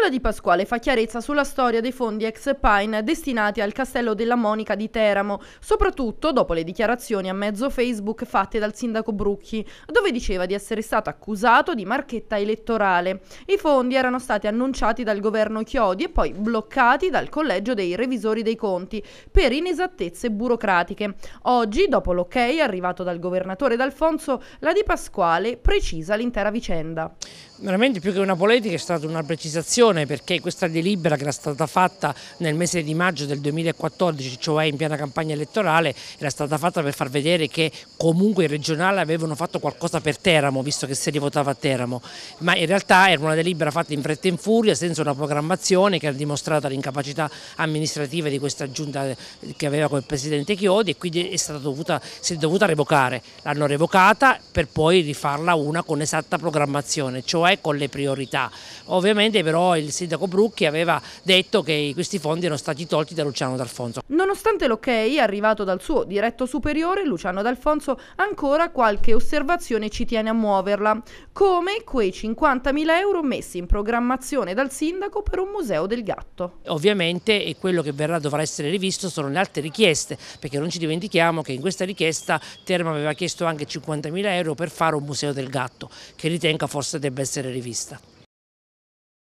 Manuela Di Pasquale fa chiarezza sulla storia dei fondi ex Pine destinati al castello della Monica di Teramo, soprattutto dopo le dichiarazioni a mezzo Facebook fatte dal sindaco Brucchi, dove diceva di essere stato accusato di marchetta elettorale. I fondi erano stati annunciati dal governo Chiodi e poi bloccati dal Collegio dei Revisori dei Conti per inesattezze burocratiche. Oggi, dopo l'ok arrivato dal governatore D'Alfonso, la Di Pasquale precisa l'intera vicenda. Veramente più che una politica è stata una precisazione attenzione perché questa delibera che era stata fatta nel mese di maggio del 2014, cioè in piena campagna elettorale, era stata fatta per far vedere che comunque i regionali avevano fatto qualcosa per Teramo, visto che si rivotava a Teramo, ma in realtà era una delibera fatta in fretta e in furia, senza una programmazione che ha dimostrato l'incapacità amministrativa di questa giunta che aveva col presidente Chiodi e quindi dovuta, si è dovuta revocare. L'hanno revocata per poi rifarla una con esatta programmazione, cioè con le priorità. Ovviamente però il sindaco Brucchi aveva detto che questi fondi erano stati tolti da Luciano D'Alfonso. Nonostante l'ok arrivato dal suo diretto superiore, Luciano D'Alfonso ancora qualche osservazione ci tiene a muoverla, come quei 50.000 euro messi in programmazione dal sindaco per un museo del gatto. Ovviamente e quello che verrà dovrà essere rivisto sono le altre richieste, perché non ci dimentichiamo che in questa richiesta Terma aveva chiesto anche 50.000 euro per fare un museo del gatto, che ritenga forse debba essere rivista.